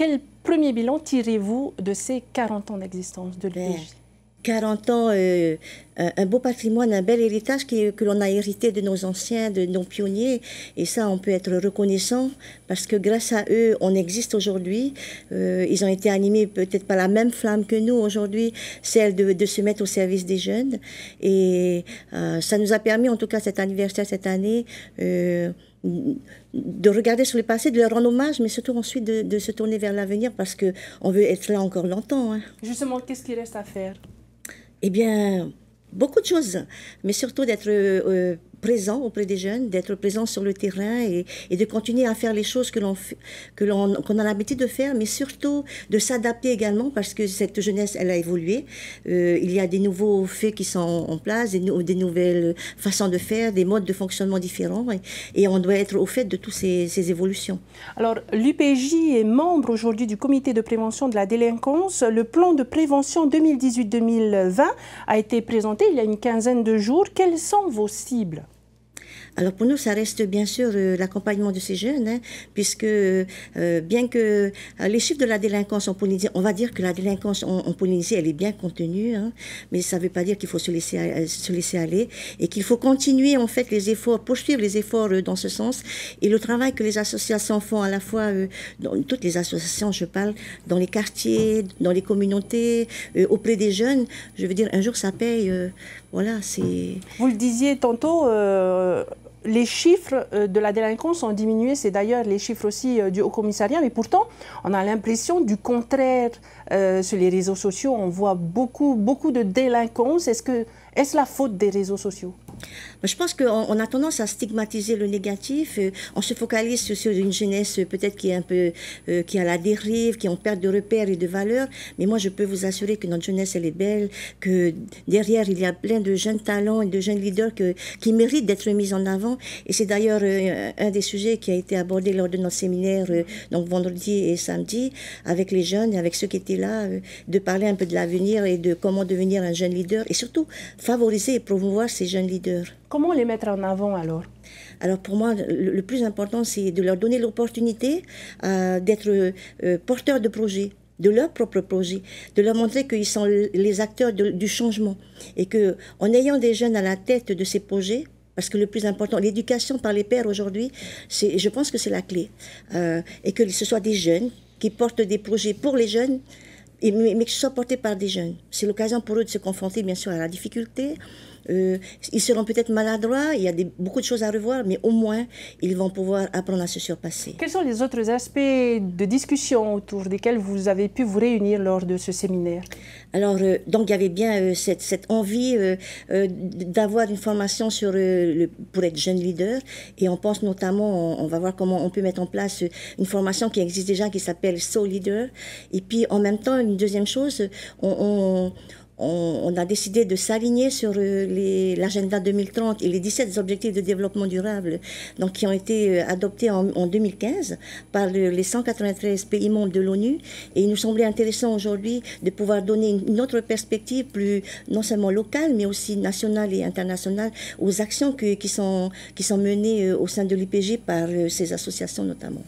Quel premier bilan tirez-vous de ces 40 ans d'existence de ben, l'UPJ 40 ans, euh, euh, un beau patrimoine, un bel héritage que l'on a hérité de nos anciens, de nos pionniers. Et ça, on peut être reconnaissant parce que grâce à eux, on existe aujourd'hui. Euh, ils ont été animés peut-être par la même flamme que nous aujourd'hui, celle de, se mettre au service des jeunes. Et ça nous a permis, en tout cas cet anniversaire cette année, de regarder sur le passé, de leur rendre hommage, mais surtout ensuite de, se tourner vers l'avenir parce que on veut être là encore longtemps. Hein. Justement, qu'est-ce qu'il reste à faire Eh bien, beaucoup de choses, mais surtout d'être euh, présent auprès des jeunes, d'être présent sur le terrain et, de continuer à faire les choses que l'on que l'on qu'on a l'habitude de faire, mais surtout de s'adapter également parce que cette jeunesse elle a évolué. Euh, il y a des nouveaux faits qui sont en place, des, des, nouvelles façons de faire, des modes de fonctionnement différents et, on doit être au fait de toutes ces, ces évolutions. Alors l'UPJ est membre aujourd'hui du comité de prévention de la délinquance. Le plan de prévention 2018-2020 a été présenté il y a une quinzaine de jours. Quelles sont vos cibles alors pour nous, ça reste bien sûr euh, l'accompagnement de ces jeunes, hein, puisque euh, euh, bien que les chiffres de la délinquance en Polynésie, on va dire que la délinquance en, Polynésie, elle est bien contenue, hein, mais ça ne veut pas dire qu'il faut se laisser, se laisser aller et qu'il faut continuer en fait les efforts, poursuivre les efforts dans ce sens et le travail que les associations font à la fois, dans, toutes les associations, je parle, dans les quartiers, dans les communautés, auprès des jeunes, je veux dire, un jour ça paye vous le disiez tantôt, euh, les chiffres euh, de la délinquance ont diminué, c'est d'ailleurs les chiffres aussi euh, du Haut Commissariat, mais pourtant, on a l'impression du contraire sur les réseaux sociaux. On voit beaucoup, beaucoup de délinquance. Est-ce que, est-ce la faute des réseaux sociaux je pense qu'on a tendance à stigmatiser le négatif. Euh, on se focalise sur une jeunesse euh, peut-être qui est un peu euh, qui a la dérive, qui en perte de repères et de valeurs. Mais moi, je peux vous assurer que notre jeunesse elle est belle, que derrière il y a plein de jeunes talents et de jeunes leaders qui méritent d'être mis en avant. Et c'est d'ailleurs un des sujets qui a été abordé lors de notre séminaire donc vendredi et samedi avec les jeunes et avec ceux qui étaient là, de parler un peu de l'avenir et de comment devenir un jeune leader et surtout favoriser et promouvoir ces jeunes leaders. Comment les mettre en avant alors alors pour moi, le, plus important, c'est de leur donner l'opportunité euh, d'être euh, porteurs de projets, de leurs propres projets, de leur montrer qu'ils sont les acteurs du changement et que en ayant des jeunes à la tête de ces projets, parce que le plus important, l'éducation par les pères aujourd'hui, je pense que c'est la clé, euh, et que ce soit des jeunes qui portent des projets pour les jeunes, mais, mais ce soit porté par des jeunes. C'est l'occasion pour eux de se confronter bien sûr à la difficulté, euh, ils seront peut-être maladroits, il y a des, beaucoup de choses à revoir, mais au moins, ils vont pouvoir apprendre à se surpasser. Quels sont les autres aspects de discussion autour desquels vous avez pu vous réunir lors de ce séminaire Alors, euh, donc, il y avait bien euh, cette, envie d'avoir une formation sur, pour être jeune leader, et on pense notamment, on, va voir comment on peut mettre en place une formation qui existe déjà, qui s'appelle So Leader, et puis en même temps, une deuxième chose, on on, a décidé de s'aligner sur euh, l'agenda 2030 et les 17 objectifs de développement durable donc, qui ont été euh, adoptés en, 2015 par les 193 pays membres de l'ONU. Et il nous semblait intéressant aujourd'hui de pouvoir donner une, autre perspective, plus non seulement locale, mais aussi nationale et internationale, aux actions qui, sont, qui sont menées euh, au sein de l'IPG par ces associations notamment.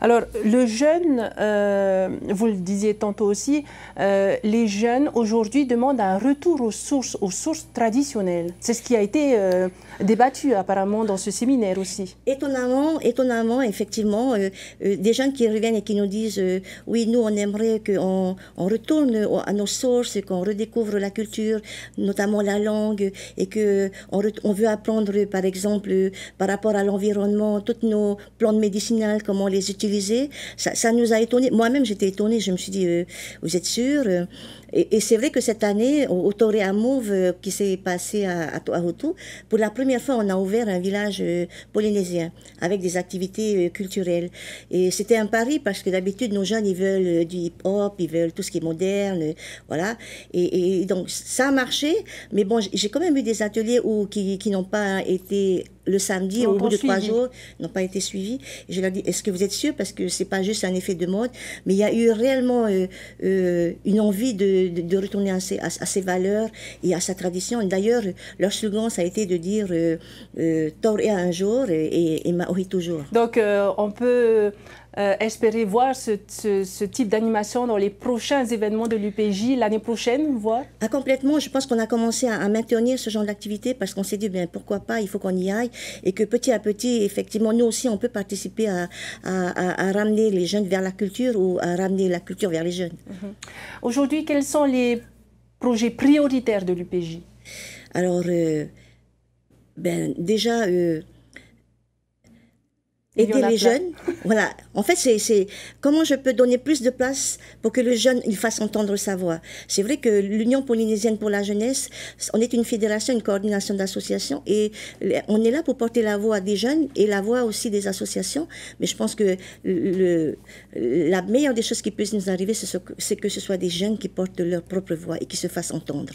Alors, le jeune, euh, vous le disiez tantôt aussi, euh, les jeunes aujourd'hui demandent un retour aux sources, aux sources traditionnelles. C'est ce qui a été euh, débattu apparemment dans ce séminaire aussi. Étonnamment, étonnamment, effectivement, des jeunes qui reviennent et qui nous disent oui, nous on aimerait qu'on retourne à nos sources, qu'on redécouvre la culture, notamment la langue, et que on, veut apprendre, par exemple, par rapport à l'environnement, toutes nos plantes médicinales, comment les utiliser ça, nous a étonnés. Moi-même, j'étais étonnée. Je me suis dit, euh, vous êtes sûr euh? Et, c'est vrai que cette année, au, au Toré euh, qui s'est passé à, à pour la première fois, on a ouvert un village polynésien avec des activités culturelles. Et c'était un pari parce que d'habitude, nos jeunes, ils veulent du hip-hop, ils veulent tout ce qui est moderne. voilà. Et, donc, ça a marché. Mais bon, j'ai quand même eu des ateliers où, qui, qui n'ont pas été le samedi, au bout de trois jours, n'ont pas été suivis. je leur dis, est-ce que vous êtes sûr Parce que c'est pas juste un effet de mode, mais il y a eu réellement euh, euh, une envie de, retourner à ses, valeurs et à sa tradition. D'ailleurs, leur slogan, ça a été de dire euh, euh à un jour et, et Maori toujours. Donc, on peut euh, espérer voir ce, type d'animation dans les prochains événements de l'UPJ l'année prochaine, voire ah, Complètement. Je pense qu'on a commencé à, maintenir ce genre d'activité parce qu'on s'est dit, bien, pourquoi pas, il faut qu'on y aille. Et que petit à petit, effectivement, nous aussi, on peut participer à, ramener les jeunes vers la culture ou à ramener la culture vers les jeunes. Mhm. Aujourd'hui, quels sont les projets prioritaires de l'UPJ Alors, euh, ben, déjà... Euh, aider les jeunes. Voilà. En fait, c'est comment je peux donner plus de place pour que le jeune il fasse entendre sa voix. C'est vrai que l'Union polynésienne pour la jeunesse, on est une fédération, une coordination d'associations et on est là pour porter la voix des jeunes et la voix aussi des associations. Mais je pense que la meilleure des choses qui puissent nous arriver, c'est que ce soit des jeunes qui portent leur propre voix et qui se fassent entendre.